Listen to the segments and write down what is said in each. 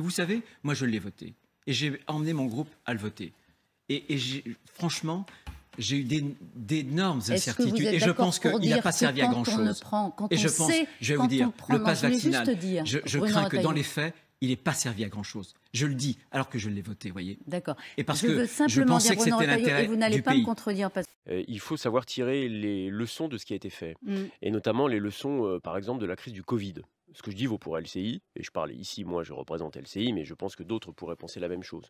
Et vous savez, moi je l'ai voté. Et j'ai emmené mon groupe à le voter. Et, franchement, j'ai eu d'énormes incertitudes et je pense qu'il n'a pas servi à grand chose. et je pense, je vais vous dire, le pass vaccinal, je, crains que dans les faits, il n'ait pas servi à grand chose. Je le dis alors que je l'ai voté, voyez. D'accord. Et parce je que veux simplement je pensais que c'était l'intérêt vous n'allez pas me contredire. Parce... Euh, il faut savoir tirer les leçons de ce qui a été fait, mm. et notamment les leçons, euh, par exemple, de la crise du Covid ce que je dis vaut pour LCI, et je parle ici, moi je représente LCI, mais je pense que d'autres pourraient penser la même chose,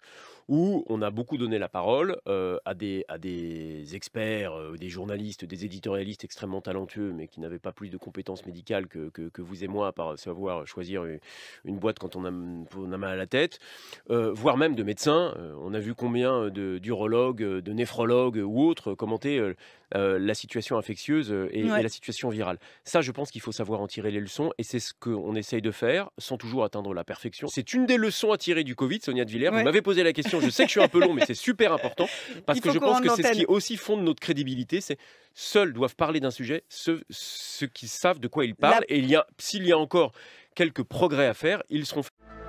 où on a beaucoup donné la parole euh, à, des, à des experts, euh, des journalistes, des éditorialistes extrêmement talentueux, mais qui n'avaient pas plus de compétences médicales que, que, vous et moi, à savoir choisir une, boîte quand on a, mal à la tête, euh, voire même de médecins. on a vu combien d'urologues, de, de, néphrologues ou autres commenter la situation infectieuse et la situation virale. Ça, je pense qu'il faut savoir en tirer les leçons, et c'est ce que on essaye de faire sans toujours atteindre la perfection. C'est une des leçons à tirer du Covid, Sonia de Villers. Vous m'avez posé la question, je sais que je suis un peu long, mais c'est super important parce que je pense que c'est ce qui aussi fonde notre crédibilité. C'est seuls doivent parler d'un sujet ceux, qui savent de quoi ils parlent. Et s'il y, y a encore quelques progrès à faire, ils seront faits.